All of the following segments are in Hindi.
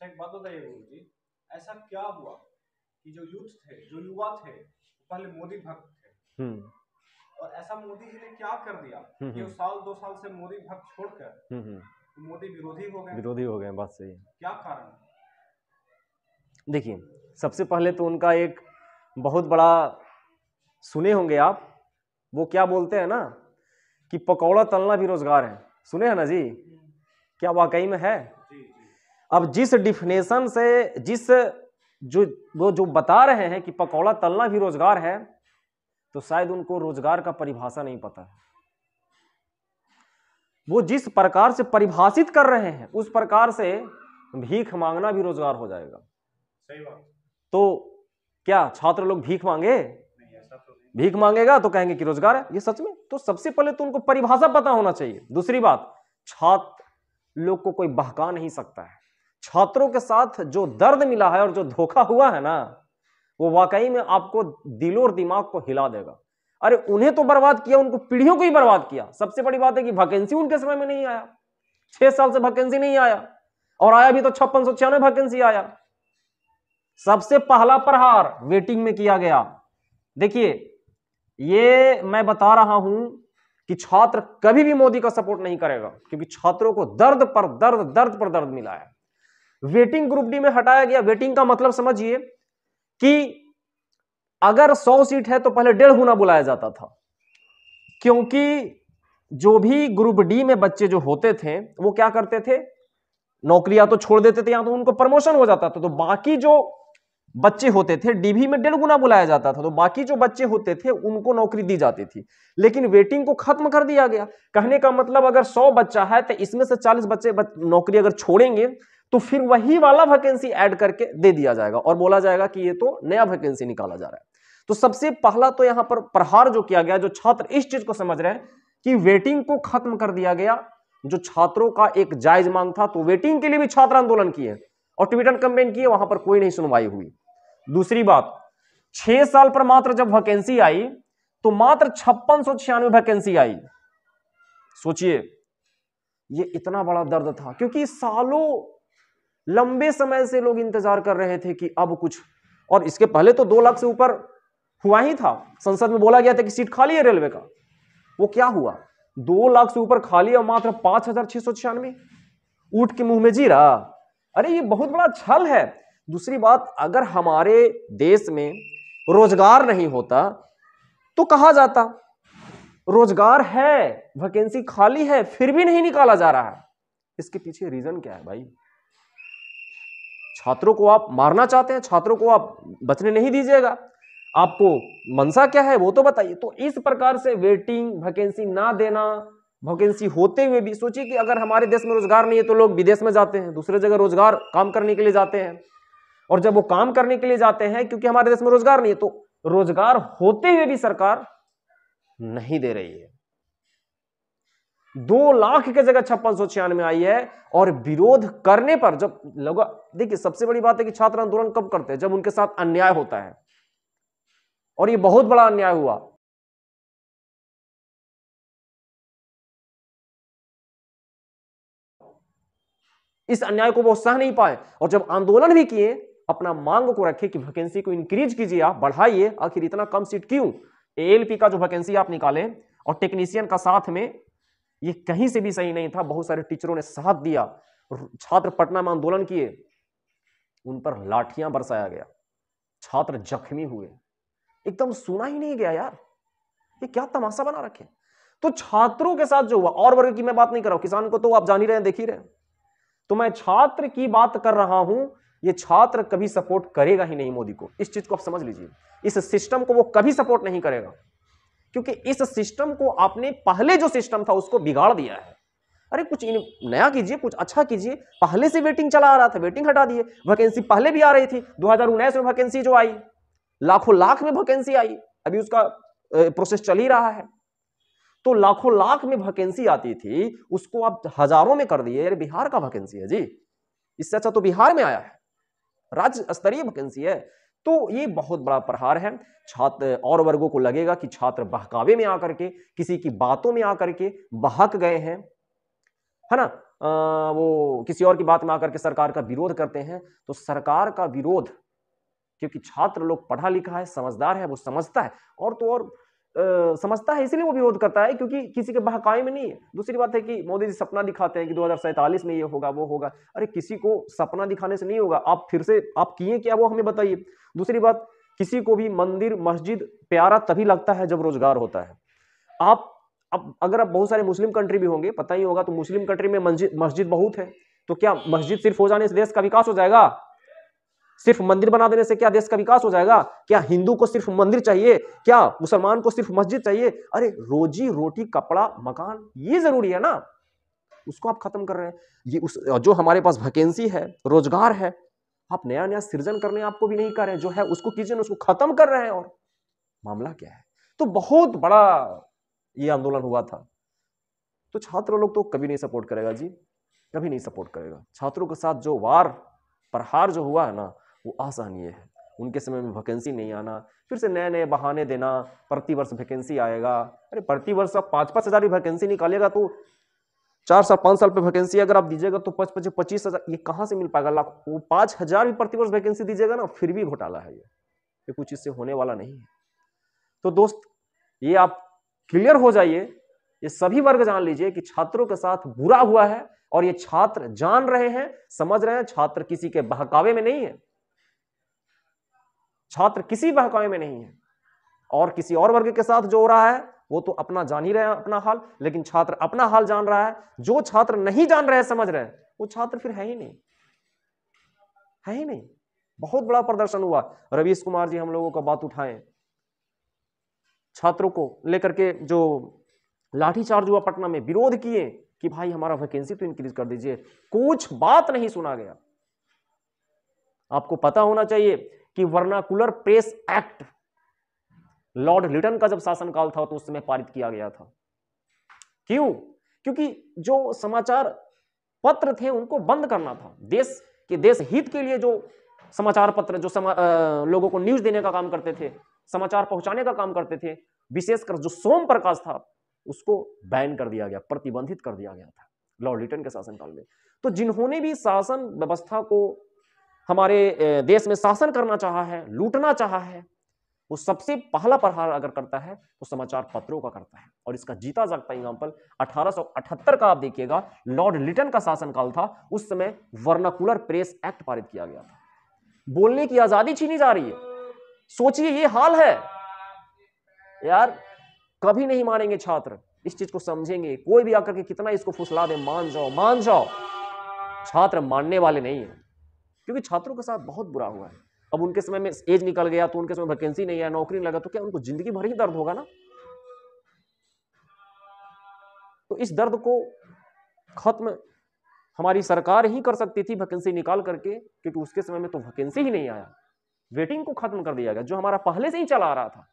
अच्छा, एक बात बताइए गुरु जी ऐसा क्या हुआ कि जो यूथ थे जो युवा थे पहले मोदी भक्त थे हम्म। और ऐसा मोदी जी ने क्या कर दिया हम्म, कि हम्म। वो साल दो साल से मोदी भक्त छोड़कर तो मोदी विरोधी हो गए विरोधी हो गए बात सही क्या कारण देखिए सबसे पहले तो उनका एक बहुत बड़ा सुने होंगे आप वो क्या बोलते हैं ना कि पकौड़ा तलना भी रोजगार है सुने हैं ना जी क्या वाकई में है अब जिस डिफिनेशन से जिस जो वो जो बता रहे हैं कि पकौड़ा तलना भी रोजगार है तो शायद उनको रोजगार का परिभाषा नहीं पता है वो जिस प्रकार से परिभाषित कर रहे हैं उस प्रकार से भीख मांगना भी रोजगार हो जाएगा सही बात तो क्या छात्र लोग भीख मांगे तो भीख मांगेगा तो कहेंगे कि रोजगार है ये सच में तो सबसे पहले तो उनको परिभाषा पता होना चाहिए दूसरी बात छात्र लोग को कोई बहका नहीं सकता है छात्रों के साथ जो दर्द मिला है और जो धोखा हुआ है ना वो वाकई में आपको दिलो और दिमाग को हिला देगा अरे उन्हें तो बर्बाद किया उनको पीढ़ियों को ही बर्बाद किया सबसे बड़ी बात है कि वैकेंसी उनके समय में नहीं आया छह साल से वैकेंसी नहीं आया और आया भी तो छप्पन सौ छियानवे वैकेंसी आया सबसे पहला प्रहार वेटिंग में किया गया देखिए ये मैं बता रहा हूं कि छात्र कभी भी मोदी का सपोर्ट नहीं करेगा क्योंकि छात्रों को दर्द पर दर्द दर्द पर दर्द मिला है वेटिंग ग्रुप डी में हटाया गया वेटिंग का मतलब समझिए कि अगर 100 सीट है तो पहले डेढ़ गुना बुलाया जाता था क्योंकि जो भी ग्रुप डी में बच्चे जो होते थे वो क्या करते थे नौकरियां तो छोड़ देते थे या तो उनको प्रमोशन हो जाता था तो बाकी जो बच्चे होते थे डीबी में डेढ़ गुना बुलाया जाता था तो बाकी जो बच्चे होते थे उनको नौकरी दी जाती थी लेकिन वेटिंग को खत्म कर दिया गया कहने का मतलब अगर 100 बच्चा है तो इसमें से 40 बच्चे बच, नौकरी अगर छोड़ेंगे तो फिर वही वाला वैकेंसी ऐड करके दे दिया जाएगा और बोला जाएगा कि ये तो नया वैकेंसी निकाला जा रहा है तो सबसे पहला तो यहां पर प्रहार जो किया गया जो छात्र इस चीज को समझ रहे हैं कि वेटिंग को खत्म कर दिया गया जो छात्रों का एक जायज मांग था तो वेटिंग के लिए भी छात्र आंदोलन किए और ट्विटर कंपेन किए वहां पर कोई नहीं सुनवाई हुई दूसरी बात छह साल पर मात्र जब वैकेंसी आई तो मात्र छप्पन सौ छियानवे वैकेंसी आई सोचिए ये इतना बड़ा दर्द था क्योंकि सालों लंबे समय से लोग इंतजार कर रहे थे कि अब कुछ और इसके पहले तो दो लाख से ऊपर हुआ ही था संसद में बोला गया था कि सीट खाली है रेलवे का वो क्या हुआ दो लाख से ऊपर खाली और मात्र पांच हजार छह सौ छियानवे ऊट के मुंह में जीरा अरे ये बहुत बड़ा छल है दूसरी बात अगर हमारे देश में रोजगार नहीं होता तो कहा जाता रोजगार है वैकेंसी खाली है फिर भी नहीं निकाला जा रहा है इसके पीछे रीजन क्या है भाई छात्रों को आप मारना चाहते हैं छात्रों को आप बचने नहीं दीजिएगा आपको मनसा क्या है वो तो बताइए तो इस प्रकार से वेटिंग वैकेंसी ना देना वैकेंसी होते हुए भी सोचिए कि अगर हमारे देश में रोजगार नहीं है तो लोग विदेश में जाते हैं दूसरे जगह रोजगार काम करने के लिए जाते हैं और जब वो काम करने के लिए जाते हैं क्योंकि हमारे देश में रोजगार नहीं है तो रोजगार होते हुए भी सरकार नहीं दे रही है दो लाख के जगह छप्पन सौ छियानवे आई है और विरोध करने पर जब लोग देखिए सबसे बड़ी बात है कि छात्र आंदोलन कब करते हैं जब उनके साथ अन्याय होता है और ये बहुत बड़ा अन्याय हुआ इस अन्याय को वो सह नहीं पाए और जब आंदोलन भी किए अपना मांग को रखे कि वैकेंसी को इंक्रीज कीजिए आप बढ़ाइए आखिर इतना कम सीट क्यों एएलपी का जो वैकेंसी आप निकाले और टेक्नीशियन का साथ में ये कहीं से भी सही नहीं था बहुत सारे टीचरों ने साथ दिया छात्र पटना में आंदोलन किए उन पर लाठियां बरसाया गया छात्र जख्मी हुए एकदम सुना ही नहीं गया यार ये क्या तमाशा बना रखे तो छात्रों के साथ जो हुआ और वर्ग की मैं बात नहीं कर रहा हूं किसान को तो आप जान ही रहे देख ही रहे तो मैं छात्र की बात कर रहा हूं ये छात्र कभी सपोर्ट करेगा ही नहीं मोदी को इस चीज को आप समझ लीजिए इस सिस्टम को वो कभी सपोर्ट नहीं करेगा क्योंकि इस सिस्टम को आपने पहले जो सिस्टम था उसको बिगाड़ दिया है अरे कुछ इन, नया कीजिए कुछ अच्छा कीजिए पहले से वेटिंग चला आ रहा था वेटिंग हटा दिए वैकेंसी पहले भी आ रही थी दो में वैकेंसी जो आई लाखों लाख में वैकेंसी आई अभी उसका प्रोसेस चल ही रहा है तो लाखों लाख में वैकेंसी आती थी उसको आप हजारों में कर दिए अरे बिहार का वैकेंसी है जी इससे अच्छा तो बिहार में आया है राज्य स्तरीय वैकेंसी है तो ये बहुत बड़ा प्रहार है छात्र और वर्गों को लगेगा कि छात्र बहकावे में आकर के किसी की बातों में आकर के बहक गए हैं है ना आ, वो किसी और की बात में आकर के सरकार का विरोध करते हैं तो सरकार का विरोध क्योंकि छात्र लोग पढ़ा लिखा है समझदार है वो समझता है और तो और समझता है इसलिए वो विरोध करता है क्योंकि किसी के बहकाए में नहीं है दूसरी बात है कि मोदी जी सपना दिखाते हैं कि दो में ये होगा वो होगा अरे किसी को सपना दिखाने से नहीं होगा आप फिर से आप किए क्या वो हमें बताइए दूसरी बात किसी को भी मंदिर मस्जिद प्यारा तभी लगता है जब रोजगार होता है आप अब अगर आप बहुत सारे मुस्लिम कंट्री भी होंगे पता ही होगा तो मुस्लिम कंट्री में मस्जिद बहुत है तो क्या मस्जिद सिर्फ हो जाने से देश का विकास हो जाएगा सिर्फ मंदिर बना देने से क्या देश का विकास हो जाएगा क्या हिंदू को सिर्फ मंदिर चाहिए क्या मुसलमान को सिर्फ मस्जिद चाहिए अरे रोजी रोटी कपड़ा मकान ये जरूरी है ना उसको आप खत्म कर रहे हैं ये उस जो हमारे पास वैकेंसी है रोजगार है आप नया नया सृजन करने आपको भी नहीं कर रहे हैं जो है उसको कीजिए उसको खत्म कर रहे हैं और मामला क्या है तो बहुत बड़ा ये आंदोलन हुआ था तो छात्र लोग तो कभी नहीं सपोर्ट करेगा जी कभी नहीं सपोर्ट करेगा छात्रों के साथ जो वार प्रहार जो हुआ है ना वो आसानी है उनके समय में वैकेंसी नहीं आना फिर से नए नए बहाने देना प्रतिवर्ष वैकेंसी आएगा अरे प्रतिवर्ष आप पाँच पाँच हज़ार की वैकेंसी निकालेगा तो चार साल पाँच साल पे वैकेंसी अगर आप दीजिएगा तो पच पच्चीस पच्चीस हज़ार ये कहाँ से मिल पाएगा लाख वो पाँच हज़ार भी प्रतिवर्ष वैकेंसी दीजिएगा ना फिर भी घोटाला है ये ये कुछ इससे होने वाला नहीं है तो दोस्त ये आप क्लियर हो जाइए ये सभी वर्ग जान लीजिए कि छात्रों के साथ बुरा हुआ है और ये छात्र जान रहे हैं समझ रहे हैं छात्र किसी के बहकावे में नहीं है छात्र किसी बहकावे में नहीं है और किसी और वर्ग के साथ जो हो रहा है वो तो अपना जान ही रहे हैं अपना हाल लेकिन छात्र अपना हाल जान रहा है जो छात्र नहीं जान रहे समझ रहे वो छात्र फिर है ही नहीं है ही नहीं बहुत बड़ा प्रदर्शन हुआ रवीश कुमार जी हम लोगों का बात उठाए छात्रों को लेकर के जो लाठीचार्ज हुआ पटना में विरोध किए कि भाई हमारा वैकेंसी तो इंक्रीज कर दीजिए कुछ बात नहीं सुना गया आपको पता होना चाहिए कि vernacular press act Lord Lytton का जब शासनकाल था तो उस समय पारित किया गया था क्यों क्योंकि जो समाचार पत्र थे उनको बंद करना था देश के देश हित के लिए जो समाचार पत्र जो समा, आ, लोगों को न्यूज देने का काम करते थे समाचार पहुंचाने का काम करते थे विशेषकर जो सोम प्रकाश था उसको बैन कर दिया गया प्रतिबंधित कर दिया गया था लॉर्ड लिटन के शासनकाल में तो जिन्होंने भी शासन व्यवस्था को हमारे देश में शासन करना चाहा है लूटना चाहा है वो सबसे पहला प्रहार अगर करता है तो समाचार पत्रों का करता है और इसका जीता जागता एग्जाम्पल 1878 का आप देखिएगा लॉर्ड लिटन का शासनकाल था उस समय वर्नाकुलर प्रेस एक्ट पारित किया गया था बोलने की आजादी छीनी जा रही है सोचिए ये हाल है यार कभी नहीं मानेंगे छात्र इस चीज को समझेंगे कोई भी आकर के कितना इसको फुसला दे मान जाओ मान जाओ छात्र मानने वाले नहीं है क्योंकि छात्रों के साथ बहुत बुरा हुआ है अब उनके समय में एज निकल गया तो उनके समय वैकेंसी नहीं आया नौकरी लगा तो क्या उनको जिंदगी भर ही दर्द होगा ना तो इस दर्द को खत्म हमारी सरकार ही कर सकती थी वैकेंसी निकाल करके क्योंकि उसके समय में तो वैकेंसी ही नहीं आया वेटिंग को खत्म कर दिया गया जो हमारा पहले से ही चला आ रहा था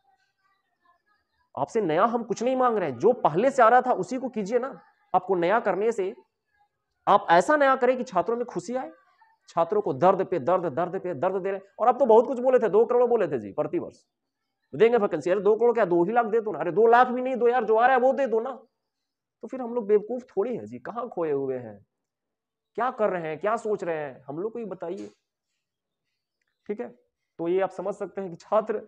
आपसे नया हम कुछ नहीं मांग रहे हैं जो पहले से आ रहा था उसी को कीजिए ना आपको नया करने से आप ऐसा नया करें कि छात्रों में खुशी आए छात्रों को दर्द पे दर्द दर्द पे दर्द दे रहे और अब तो बहुत कुछ बोले थे दो करोड़ बोले थे जी प्रतिवर्ष देंगे वैकेंसी अरे दो करोड़ क्या दो ही लाख दे दो ना अरे दो लाख भी नहीं दो यार जो आ रहा है वो दे दो ना तो फिर हम लोग बेवकूफ थोड़ी है जी कहाँ खोए हुए हैं क्या कर रहे हैं क्या सोच रहे हैं हम लोग को ये बताइए ठीक है तो ये आप समझ सकते हैं कि छात्र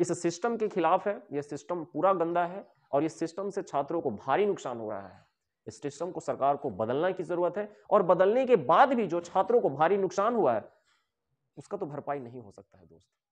इस सिस्टम के खिलाफ है यह सिस्टम पूरा गंदा है और इस सिस्टम से छात्रों को भारी नुकसान हो रहा है सिस्टम को सरकार को बदलना की जरूरत है और बदलने के बाद भी जो छात्रों को भारी नुकसान हुआ है उसका तो भरपाई नहीं हो सकता है दोस्तों